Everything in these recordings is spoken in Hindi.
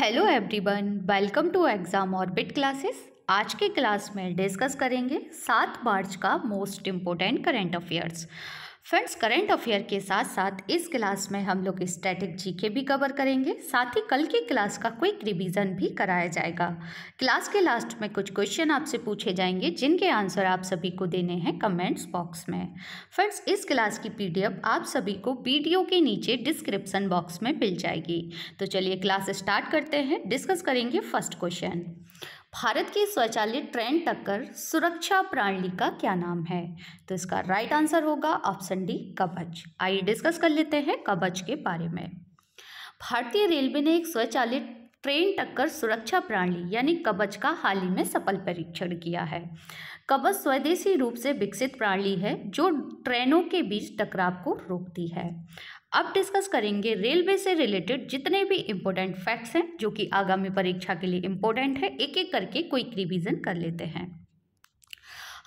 hello everyone welcome to exam orbit classes आज के क्लास में डिस्कस करेंगे सात मार्च का most important current affairs friends current affair के साथ साथ इस क्लास में हम लोग स्टैटिक जीके भी कवर करेंगे साथ ही कल की क्लास का क्विक रिवीजन भी कराया जाएगा क्लास के लास्ट में कुछ क्वेश्चन आपसे पूछे जाएंगे जिनके आंसर आप सभी को देने हैं कमेंट्स बॉक्स में फ्रेंड्स इस क्लास की पीडीएफ आप सभी को वीडियो के नीचे डिस्क्रिप्सन बॉक्स में मिल जाएगी तो चलिए क्लास स्टार्ट करते हैं डिस्कस करेंगे फर्स्ट क्वेश्चन भारत की स्वचालित ट्रेन टक्कर सुरक्षा प्रणाली का क्या नाम है तो इसका राइट आंसर होगा ऑप्शन डी कबच आइए डिस्कस कर लेते हैं कबच के बारे में भारतीय रेलवे ने एक स्वचालित ट्रेन टक्कर सुरक्षा प्रणाली यानी कबच का हाल ही में सफल परीक्षण किया है कबच स्वदेशी रूप से विकसित प्रणाली है जो ट्रेनों के बीच टकराव को रोकती है अब डिस्कस करेंगे रेलवे से रिलेटेड जितने भी इम्पोर्टेंट फैक्ट्स हैं जो कि आगामी परीक्षा के लिए इम्पोर्टेंट है एक एक करके क्विक रिविजन कर लेते हैं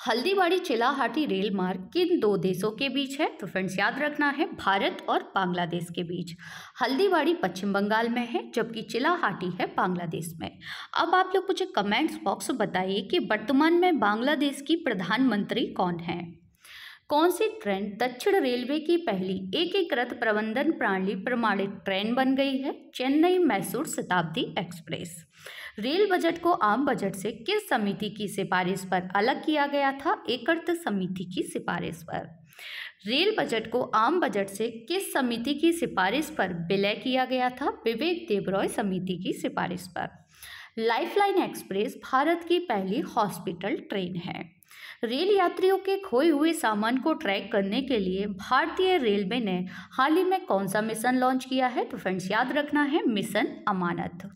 हल्दीबाड़ी चिलाहाटी रेल मार्ग किन दो देशों के बीच है तो फ्रेंड्स याद रखना है भारत और बांग्लादेश के बीच हल्दीबाड़ी पश्चिम बंगाल में है जबकि चिलाहाटी है बांग्लादेश में अब आप लोग मुझे कमेंट्स बॉक्स बताइए कि वर्तमान में बांग्लादेश की प्रधानमंत्री कौन है कौन सी ट्रेन दक्षिण रेलवे की पहली एकीकृत प्रबंधन प्रणाली प्रमाणित ट्रेन बन गई है चेन्नई मैसूर शताब्दी एक्सप्रेस रेल बजट को आम बजट से किस समिति की सिफारिश पर अलग किया गया था एकर्त समिति की सिफारिश पर रेल बजट को आम बजट से किस समिति की सिफारिश पर विलय किया गया था विवेक देवरॉय समिति की सिफारिश पर लाइफलाइन एक्सप्रेस भारत की पहली हॉस्पिटल ट्रेन है रेल यात्रियों के खोए हुए सामान को ट्रैक करने के लिए भारतीय रेलवे ने हाल ही में कौन सा मिशन लॉन्च किया है तो फ्रेंड्स याद रखना है मिशन अमानत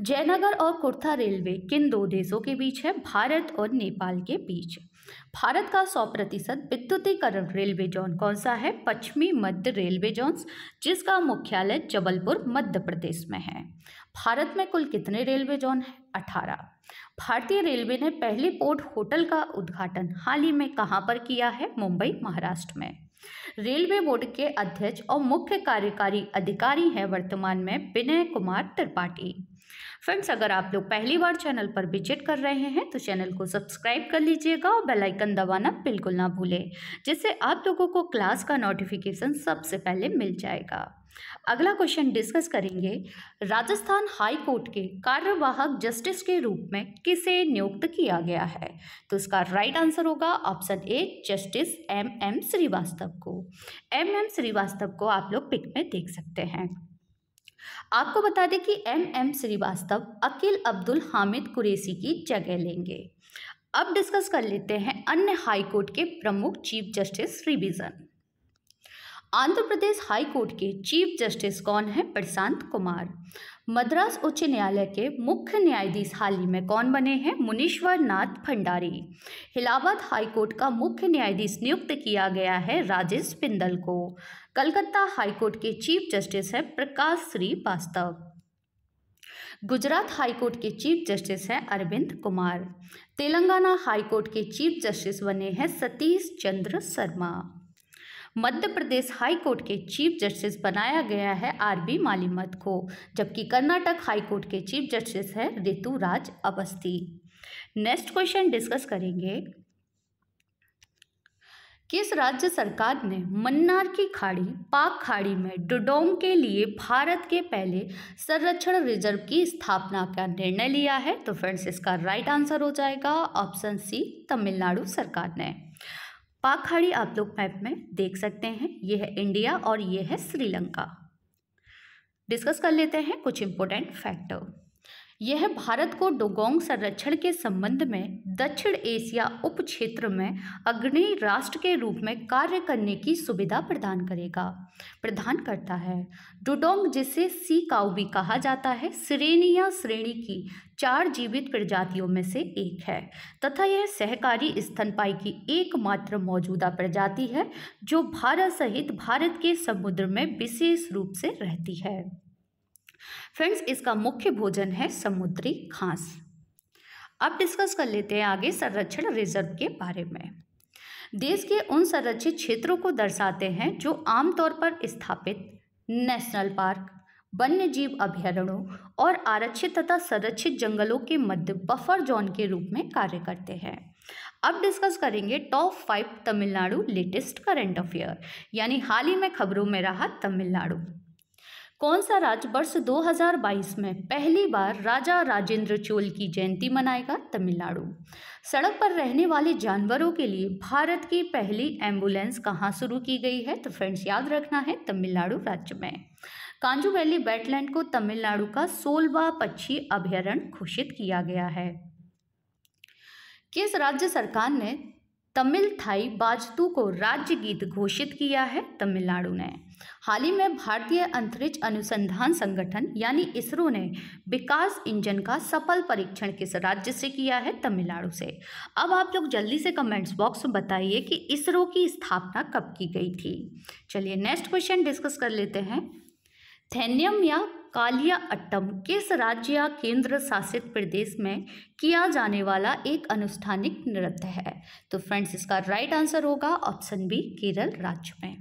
जयनगर और कुर्था रेलवे किन दो देशों के बीच है भारत और नेपाल के बीच भारत का सौ प्रतिशत विद्युतीकरण रेलवे जोन कौन सा है पश्चिमी मध्य रेलवे जोन जिसका मुख्यालय जबलपुर मध्य प्रदेश में है भारत में कुल कितने रेलवे जोन हैं अठारह भारतीय रेलवे ने पहले पोर्ट होटल का उद्घाटन हाल ही में कहाँ पर किया है मुंबई महाराष्ट्र में रेलवे बोर्ड के अध्यक्ष और मुख्य कार्यकारी अधिकारी हैं वर्तमान में विनय कुमार त्रिपाठी फ्रेंड्स अगर आप लोग पहली बार चैनल पर विजिट कर रहे हैं तो चैनल को सब्सक्राइब कर लीजिएगा और बेल आइकन दबाना बिल्कुल ना भूलें जिससे आप लोगों को क्लास का नोटिफिकेशन सबसे पहले मिल जाएगा अगला क्वेश्चन डिस्कस करेंगे राजस्थान हाई कोर्ट के कार्यवाहक जस्टिस के रूप में किसे नियुक्त किया गया है तो इसका राइट आंसर होगा option A justice M M Shrivastava को एम एम श्रीवास्तव को आप लोग पिक में देख सकते हैं आपको बता दें कि एम एम श्रीवास्तव अकील अब्दुल हामिद कुरैसी की जगह लेंगे अब डिस्कस कर लेते हैं अन्य हाई कोर्ट के प्रमुख chief justice revision Andhra Pradesh high court के चीफ जस्टिस कौन है प्रशांत कुमार मद्रास उच्च न्यायालय के मुख्य न्यायाधीश हाल ही में कौन बने हैं मुनीश्वर नाथ भंडारी इलाहाबाद हाईकोर्ट का मुख्य न्यायाधीश नियुक्त किया गया है राजेश पिंदल को कलकत्ता हाईकोर्ट के चीफ जस्टिस हैं प्रकाश श्रीवास्तव गुजरात हाईकोर्ट के चीफ जस्टिस हैं अरविंद कुमार तेलंगाना हाईकोर्ट के चीफ जस्टिस बने हैं सतीश चंद्र शर्मा मध्य प्रदेश हाई कोर्ट के चीफ जस्टिस बनाया गया है आर बी मालिमत को जबकि कर्नाटक हाई कोर्ट के चीफ जस्टिस है Ritu Raj Awasthi next question discuss करेंगे किस राज्य सरकार ने मन्नार की खाड़ी पाक खाड़ी में डुडोंग के लिए भारत के पहले संरक्षण रिजर्व की स्थापना का निर्णय लिया है तो फ्रेंड्स इसका राइट आंसर हो जाएगा ऑप्शन सी तमिलनाडु सरकार ने पाक खाड़ी आप लोग मैप में देख सकते हैं ये है इंडिया और ये है श्रीलंका डिस्कस कर लेते हैं कुछ इंपॉर्टेंट फैक्टर यह भारत को डोगोंग संरक्षण के संबंध में दक्षिण एशिया उप क्षेत्र में अग्रणी राष्ट्र के रूप में कार्य करने की सुविधा प्रदान करेगा प्रदान करता है डोडोंग जिसे सी काउ भी कहा जाता है श्रेणी या श्रेणी की चार जीवित प्रजातियों में से एक है तथा यह सहकारी स्तनपाई की एकमात्र मौजूदा प्रजाति है जो भारत सहित भारत के समुद्र में विशेष रूप से रहती है फ्रेंड्स इसका मुख्य भोजन है समुद्री घास अब डिस्कस कर लेते हैं आगे संरक्षण रिजर्व के बारे में देश के उन संरक्षित क्षेत्रों को दर्शाते हैं जो आमतौर पर स्थापित नेशनल पार्क वन्य जीव अभ्यारण्यों और आरक्षित तथा संरक्षित जंगलों के मध्य बफर जोन के रूप में कार्य करते हैं अब डिस्कस करेंगे top five Tamil Nadu latest current affair यानी हाल ही में खबरों में रहा तमिलनाडु कौन सा राज्य वर्ष 2022 में पहली बार राजा राजेंद्र चोल की जयंती मनाएगा तमिलनाडु सड़क पर रहने वाले जानवरों के लिए भारत की पहली एम्बुलेंस कहाँ शुरू की गई है तो फ्रेंड्स याद रखना है तमिलनाडु राज्य में कांजू वैली बैटलैंड को तमिलनाडु का सोलवा पक्षी अभ्यारण्य घोषित किया गया है किस राज्य सरकार ने तमिल थाई बाजतू को राज्य गीत घोषित किया है तमिलनाडु ने हाल ही में भारतीय अंतरिक्ष अनुसंधान संगठन यानी इसरो ने विकास इंजन का सफल परीक्षण किस राज्य से किया है तमिलनाडु से अब आप लोग जल्दी से कमेंट्स बॉक्स में बताइए कि इसरो की स्थापना कब की गई थी चलिए नेक्स्ट क्वेश्चन डिस्कस कर लेते हैं थैनियम या कालिया अट्टम किस राज्य या केंद्र शासित प्रदेश में किया जाने वाला एक अनुष्ठानिक नृत्य है तो फ्रेंड्स इसका राइट आंसर होगा ऑप्शन बी केरल राज्य में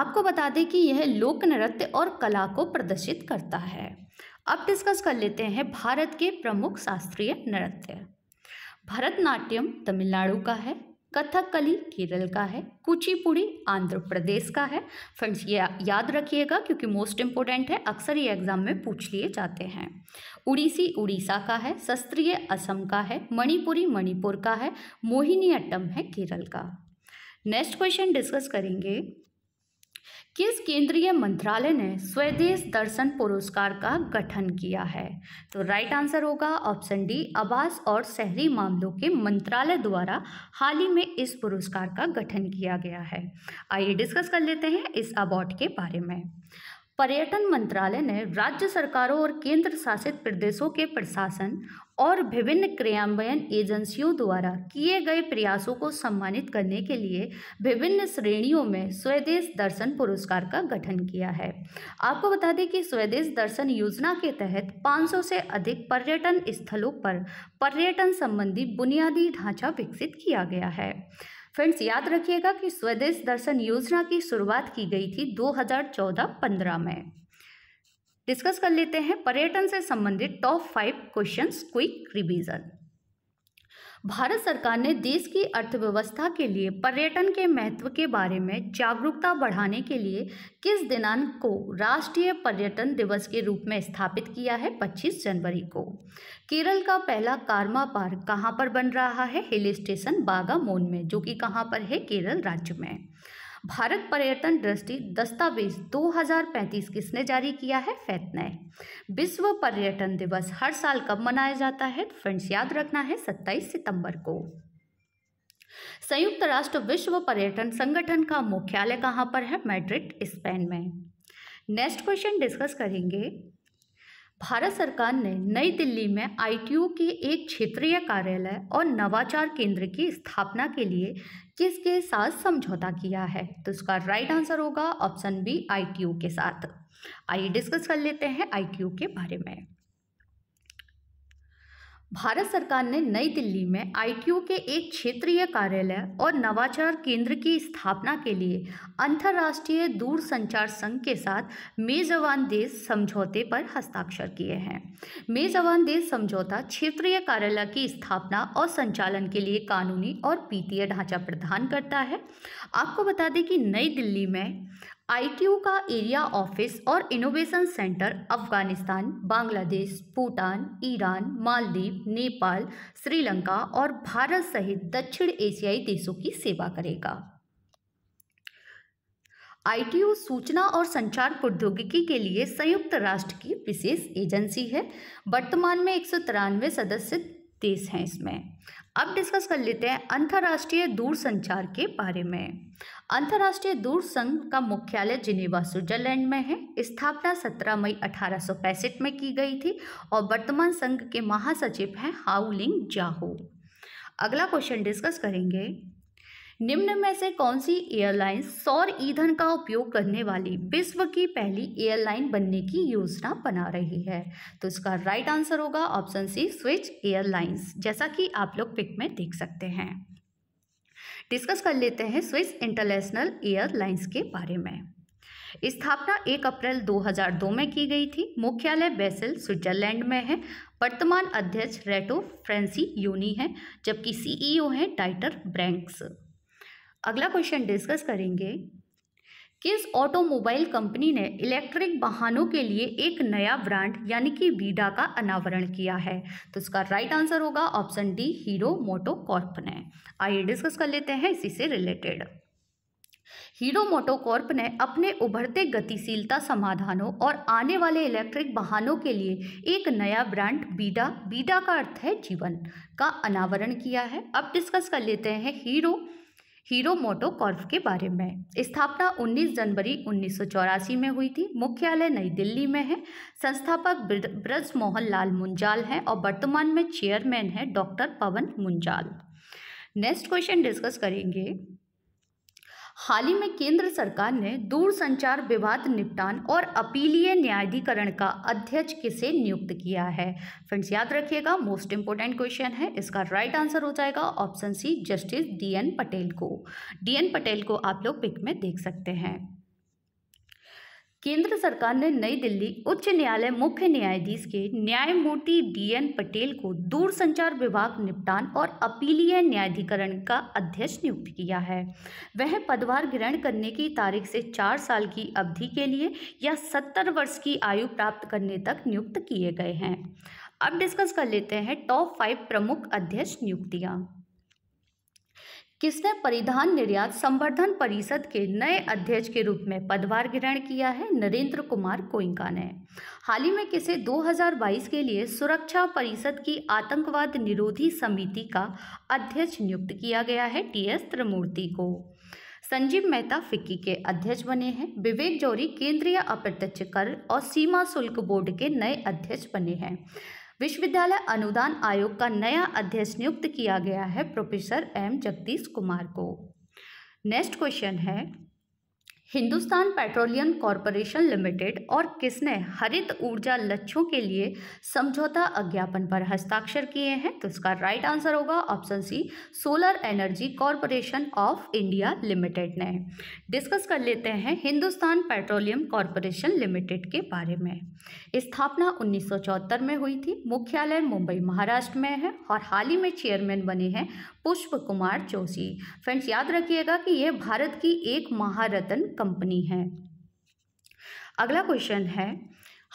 आपको बता दें कि यह लोक नृत्य और कला को प्रदर्शित करता है अब डिस्कस कर लेते हैं भारत के प्रमुख शास्त्रीय नृत्य भरतनाट्यम तमिलनाडु का है कथकली केरल का है कुचिपुड़ी आंध्र प्रदेश का है फ्रेंड्स ये याद रखिएगा क्योंकि मोस्ट इम्पोर्टेंट है अक्सर ये एग्जाम में पूछ लिए जाते हैं उड़ीसी उड़ीसा का है शस्त्रीय असम का है मणिपुरी मणिपुर का है मोहिनी अट्टम है केरल का नेक्स्ट क्वेश्चन डिस्कस करेंगे किस केंद्रीय मंत्रालय ने स्वदेश दर्शन पुरस्कार का गठन किया है तो राइट आंसर होगा ऑप्शन डी आवास और शहरी मामलों के मंत्रालय द्वारा हाल ही में इस पुरस्कार का गठन किया गया है आइए डिस्कस कर लेते हैं इस अवार्ड के बारे में पर्यटन मंत्रालय ने राज्य सरकारों और केंद्र शासित प्रदेशों के प्रशासन और विभिन्न क्रियान्वयन एजेंसियों द्वारा किए गए प्रयासों को सम्मानित करने के लिए विभिन्न श्रेणियों में स्वदेश दर्शन पुरस्कार का गठन किया है आपको बता दें कि स्वदेश दर्शन योजना के तहत 500 से अधिक पर्यटन स्थलों पर पर्यटन संबंधी बुनियादी ढांचा विकसित किया गया है फ्रेंड्स याद रखिएगा कि स्वदेश दर्शन योजना की शुरुआत की गई थी 2014-15 में डिस्कस कर लेते हैं पर्यटन से संबंधित top five questions quick revision Bharat सरकार ने देश की अर्थव्यवस्था के लिए पर्यटन के महत्व के बारे में जागरूकता बढ़ाने के लिए किस दिनांक को राष्ट्रीय पर्यटन दिवस के रूप में स्थापित किया है 25 जनवरी को केरल का पहला कारमा पार्क कहाँ पर बन रहा है हिल स्टेशन बागामोन में जो कि कहाँ पर है केरल राज्य में भारत पर्यटन दृष्टि दस्तावेज 2035 किसने जारी किया है फैत फैतनय विश्व पर्यटन दिवस हर साल कब मनाया जाता है फ्रेंड्स याद रखना है 27 सितंबर को संयुक्त राष्ट्र विश्व पर्यटन संगठन का मुख्यालय कहां पर है मैड्रिड स्पेन में नेक्स्ट क्वेश्चन डिस्कस करेंगे भारत सरकार ने नई दिल्ली में आईटीयू के एक क्षेत्रीय कार्यालय और नवाचार केंद्र की स्थापना के लिए किसके साथ समझौता किया है तो इसका राइट आंसर होगा ऑप्शन बी आईटीयू के साथ आइए डिस्कस कर लेते हैं आईटीयू के बारे में भारत सरकार ने नई दिल्ली में आईटीयू के एक क्षेत्रीय कार्यालय और नवाचार केंद्र की स्थापना के लिए अंतर्राष्ट्रीय दूरसंचार संघ के साथ मेजबान देश समझौते पर हस्ताक्षर किए हैं मेजवान देश समझौता क्षेत्रीय कार्यालय की स्थापना और संचालन के लिए कानूनी और पीतीय ढांचा प्रदान करता है आपको बता दें कि नई दिल्ली में आईटीयू का एरिया ऑफिस और innovation centre Afghanistan Bangladesh Bhutan Iran Maldives Nepal Sri Lanka और भारत सहित दक्षिण एशियाई देशों की सेवा करेगा आईटीयू सूचना और संचार प्रौद्योगिकी के लिए संयुक्त राष्ट्र की विशेष एजेंसी है वर्तमान में एक सदस्य देश हैं इसमें अब डिस्कस कर लेते हैं अंतर्राष्ट्रीय दूरसंचार के बारे में अंतर्राष्ट्रीय दूर संघ का मुख्यालय जिनेवा स्विट्जरलैंड में है स्थापना 17 मई अठारह में की गई थी और वर्तमान संघ के महासचिव हैं हाउलिंग जाहो अगला क्वेश्चन डिस्कस करेंगे निम्न में से कौन सी एयरलाइंस सौर ईंधन का उपयोग करने वाली विश्व की पहली एयरलाइन बनने की योजना बना रही है तो इसका राइट आंसर होगा ऑप्शन सी स्विच एयरलाइंस जैसा कि आप लोग पिक में देख सकते हैं डिस्कस कर लेते हैं स्विस इंटरनेशनल एयरलाइंस के बारे में स्थापना 1 अप्रैल 2002 में की गई थी मुख्यालय बेसल स्विट्जरलैंड में है वर्तमान अध्यक्ष रेटो फ्रेंसी यूनी है जबकि सीईओ e हैं टाइटर ब्रैंक्स अगला क्वेश्चन डिस्कस करेंगे किस ऑटोमोबाइल कंपनी ने इलेक्ट्रिक वाहनों के लिए एक नया ब्रांड यानी कि वीडा का अनावरण किया है तो इसका राइट आंसर होगा option D Hero Moto Corp ने आइए डिस्कस कर लेते हैं इसी से रिलेटेड हीरो मोटोकॉर्प ने अपने उभरते गतिशीलता समाधानों और आने वाले इलेक्ट्रिक वाहनों के लिए एक नया ब्रांड बीडा बीडा का अर्थ है जीवन का अनावरण किया है अब डिस्कस कर लेते हैं हीरो हीरो मोटो कॉर्प के बारे में स्थापना 19 जनवरी उन्नीस में हुई थी मुख्यालय नई दिल्ली में है संस्थापक ब्रज मोहन लाल मुंजाल हैं और वर्तमान में चेयरमैन हैं doctor Pawan Munjal next question discuss करेंगे हाल ही में केंद्र सरकार ने दूरसंचार विवाद निपटान और अपीलीय न्यायाधिकरण का अध्यक्ष किसे नियुक्त किया है फ्रेंड्स याद रखिएगा मोस्ट इंपोर्टेंट क्वेश्चन है इसका राइट आंसर हो जाएगा option C justice D N Patel को डी एन पटेल को आप लोग पिक में देख सकते हैं केंद्र सरकार ने नई दिल्ली उच्च न्यायालय मुख्य न्यायाधीश के न्यायमूर्ति डीएन पटेल को दूरसंचार विभाग निपटान और अपीलीय न्यायाधिकरण का अध्यक्ष नियुक्त किया है वह पदभार ग्रहण करने की तारीख से चार साल की अवधि के लिए या सत्तर वर्ष की आयु प्राप्त करने तक नियुक्त किए गए हैं अब डिस्कस कर लेते हैं टॉप फाइव प्रमुख अध्यक्ष नियुक्तियाँ किसने परिधान निर्यात संवर्धन परिषद के नए अध्यक्ष के रूप में पदभार ग्रहण किया है नरेंद्र कुमार कोइंका ने हाल ही में किसे 2022 के लिए सुरक्षा परिषद की आतंकवाद निरोधी समिति का अध्यक्ष नियुक्त किया गया है टी एस त्रिमूर्ति को संजीव मेहता फिक्की के अध्यक्ष बने हैं विवेक जौहरी केंद्रीय अप्रत्यक्ष कर और सीमा शुल्क बोर्ड के नए अध्यक्ष बने हैं विश्वविद्यालय अनुदान आयोग का नया अध्यक्ष नियुक्त किया गया है प्रोफेसर एम जगदीश कुमार को नेक्स्ट क्वेश्चन है हिंदुस्तान पेट्रोलियम कॉरपोरेशन लिमिटेड और किसने हरित ऊर्जा लक्ष्यों के लिए समझौता अज्ञापन पर हस्ताक्षर किए हैं तो इसका राइट आंसर होगा option C solar energy corporation of India limited ने डिस्कस कर लेते हैं हिंदुस्तान पेट्रोलियम कॉरपोरेशन लिमिटेड के बारे में स्थापना उन्नीस में हुई थी मुख्यालय मुंबई महाराष्ट्र में है और हाल ही में चेयरमैन बने हैं पुष्प कुमार जोशी फ्रेंड्स याद रखिएगा कि यह भारत की एक महारत्न कंपनी है अगला क्वेश्चन है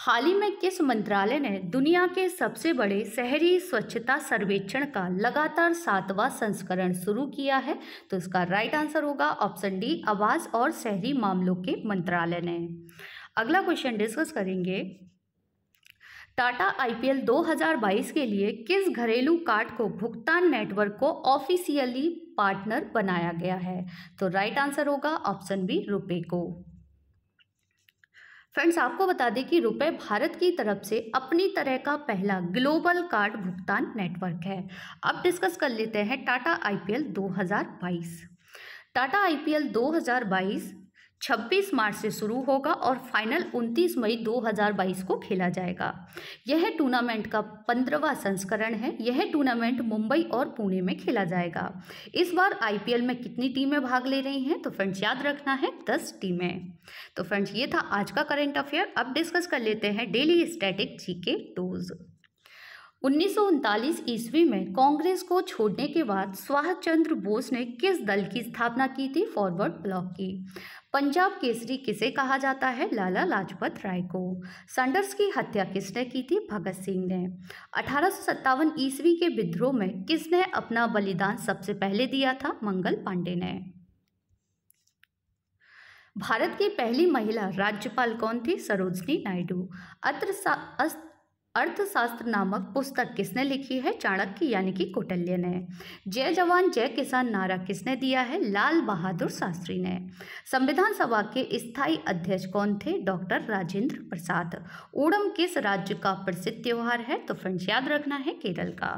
हाल ही में किस मंत्रालय ने दुनिया के सबसे बड़े शहरी स्वच्छता सर्वेक्षण का लगातार सातवां संस्करण शुरू किया है तो इसका राइट आंसर होगा ऑप्शन डी आवास और शहरी मामलों के मंत्रालय ने अगला क्वेश्चन डिस्कस करेंगे टाटा आईपीएल 2022 के लिए किस घरेलू कार्ड को भुगतान नेटवर्क को ऑफिशियली पार्टनर बनाया गया है तो राइट आंसर होगा ऑप्शन बी रुपए को फ्रेंड्स आपको बता दें कि रुपए भारत की तरफ से अपनी तरह का पहला ग्लोबल कार्ड भुगतान नेटवर्क है अब डिस्कस कर लेते हैं टाटा आईपीएल 2022 टाटा आईपीएल 2022 26 मार्च से शुरू होगा और फाइनल 29 मई 2022 को खेला जाएगा यह टूर्नामेंट का पंद्रवा संस्करण है यह टूर्नामेंट मुंबई और पुणे में खेला जाएगा इस बार आईपीएल में कितनी टीमें भाग ले रही हैं तो फ्रेंड्स याद रखना है 10 टीमें तो फ्रेंड्स ये था आज का करेंट अफेयर अब डिस्कस कर लेते हैं डेली स्टैटिक जी के टूज़ उन्नीस ईस्वी में कांग्रेस को छोड़ने के बाद सुभाष चंद्र बोस ने किस दल की स्थापना की थी फॉरवर्ड ब्लॉक की पंजाब केसरी किसे कहा जाता है लाला लाजपत राय को सैंडर्स की हत्या किसने की थी भगत सिंह ने अठारह ईस्वी के विद्रोह में किसने अपना बलिदान सबसे पहले दिया था मंगल पांडे ने भारत की पहली महिला राज्यपाल कौन थी सरोजनी नायडू अत्र अर्थशास्त्र नामक पुस्तक किसने लिखी है चाणक्य यानी कि कौटल्य ने जय जवान जय किसान नारा किसने दिया है लाल बहादुर शास्त्री ने संविधान सभा के स्थायी अध्यक्ष कौन थे डॉक्टर राजेंद्र प्रसाद ओडम किस राज्य का प्रसिद्ध त्यौहार है तो फ्रेंड्स याद रखना है केरल का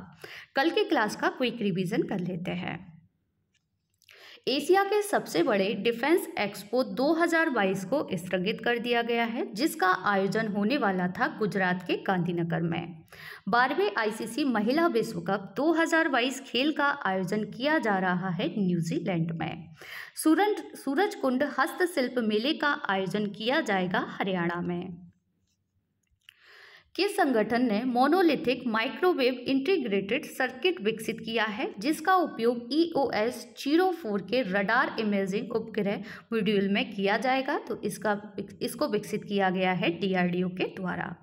कल की क्लास का क्विक रिविजन कर लेते हैं एशिया के सबसे बड़े डिफेंस एक्सपो 2022 को स्थगित कर दिया गया है जिसका आयोजन होने वाला था गुजरात के गांधीनगर में बारहवें आईसीसी महिला विश्व कप 2022 खेल का आयोजन किया जा रहा है न्यूजीलैंड में सूरज कुंड हस्तशिल्प मेले का आयोजन किया जाएगा हरियाणा में के संगठन ने मोनोलिथिक माइक्रोवेव इंटीग्रेटेड सर्किट विकसित किया है जिसका उपयोग E O S zero four के रडार इमेजिंग उपग्रह मॉड्यूल में किया जाएगा तो इसका इसको विकसित किया गया है डीआरडीओ के द्वारा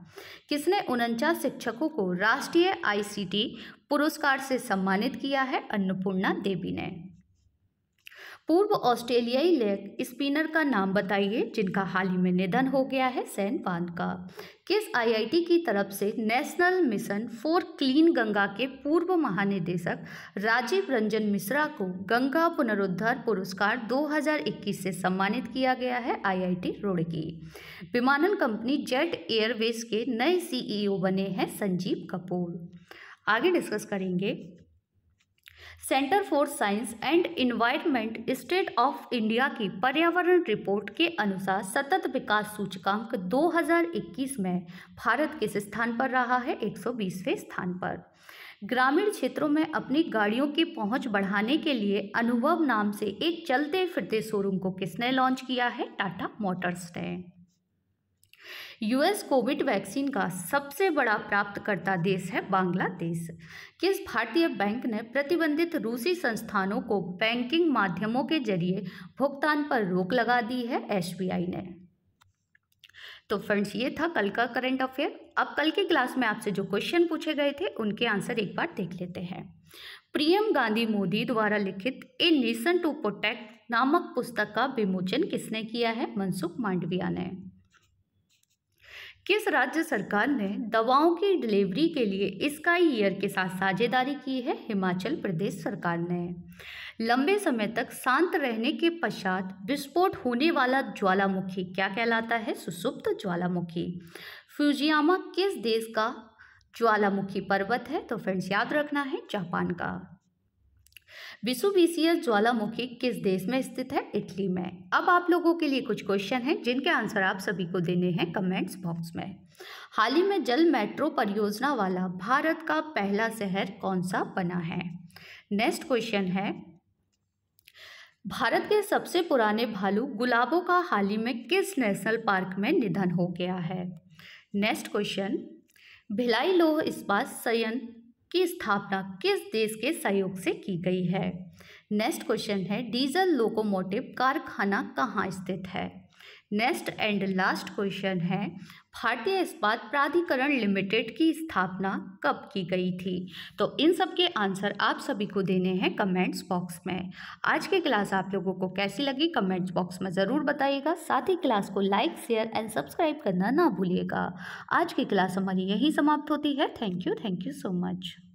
किसने उनचास शिक्षकों को राष्ट्रीय आईसीटी पुरस्कार से सम्मानित किया है अन्नपूर्णा देवी ने पूर्व ऑस्ट्रेलियाई लेग स्पिनर का नाम बताइए जिनका हाल ही में निधन हो गया है सैन पान का किस आईआईटी की तरफ से national mission for clean Ganga के पूर्व महानिदेशक राजीव रंजन मिश्रा को गंगा पुनरुद्धार पुरस्कार 2021 से सम्मानित किया गया है आईआईटी रुड़की विमानन कंपनी जेट एयरवेज के नए सीईओ बने हैं संजीव कपूर आगे डिस्कस करेंगे centre for science and environment state of India की पर्यावरण रिपोर्ट के अनुसार सतत विकास सूचकांक 2021 में भारत किस स्थान पर रहा है 120वें स्थान पर ग्रामीण क्षेत्रों में अपनी गाड़ियों की पहुंच बढ़ाने के लिए अनुभव नाम से एक चलते फिरते शोरूम को किसने लॉन्च किया है टाटा मोटर्स ने यूएस कोविड वैक्सीन का सबसे बड़ा प्राप्तकर्ता देश है बांग्लादेश किस भारतीय बैंक ने प्रतिबंधित रूसी संस्थानों को बैंकिंग माध्यमों के जरिए भुगतान पर रोक लगा दी है एस ने तो फ्रेंड्स ये था कल का करंट अफेयर अब कल के क्लास में आपसे जो क्वेश्चन पूछे गए थे उनके आंसर एक बार देख लेते हैं प्रियम गांधी मोदी द्वारा लिखित ए नेशन टू प्रोटेक्ट नामक पुस्तक का विमोचन किसने किया है मनसुख मांडविया ने किस राज्य सरकार ने दवाओं की डिलीवरी के लिए स्काई ईयर के साथ साझेदारी की है हिमाचल प्रदेश सरकार ने लंबे समय तक शांत रहने के पश्चात विस्फोट होने वाला ज्वालामुखी क्या कहलाता है सुसुप्त ज्वालामुखी फ्यूजियामा किस देश का ज्वालामुखी पर्वत है तो फ्रेंड्स याद रखना है जापान का विश्व विसुबीसीएस ज्वालामुखी किस देश में स्थित है इटली में अब आप लोगों के लिए कुछ क्वेश्चन हैं जिनके आंसर आप सभी को देने हैं कमेंट्स बॉक्स में हाल ही में जल मेट्रो परियोजना वाला भारत का पहला शहर कौन सा बना है नेक्स्ट क्वेश्चन है भारत के सबसे पुराने भालू गुलाबों का हाल ही में किस नेशनल पार्क में निधन हो गया है नेक्स्ट क्वेश्चन भिलाई लोह इस्पात संयंत्र की स्थापना किस देश के सहयोग से की गई है नेक्स्ट क्वेश्चन है डीजल लोकोमोटिव कारखाना कहाँ स्थित है नेक्स्ट एंड लास्ट क्वेश्चन है भारतीय इस्पात प्राधिकरण लिमिटेड की स्थापना कब की गई थी तो इन सब के आंसर आप सभी को देने हैं कमेंट्स बॉक्स में आज की क्लास आप लोगों को कैसी लगी कमेंट्स बॉक्स में ज़रूर बताइएगा साथ ही क्लास को लाइक शेयर एंड सब्सक्राइब करना ना भूलिएगा आज की क्लास हमारी यहीं समाप्त होती है thank you thank you so much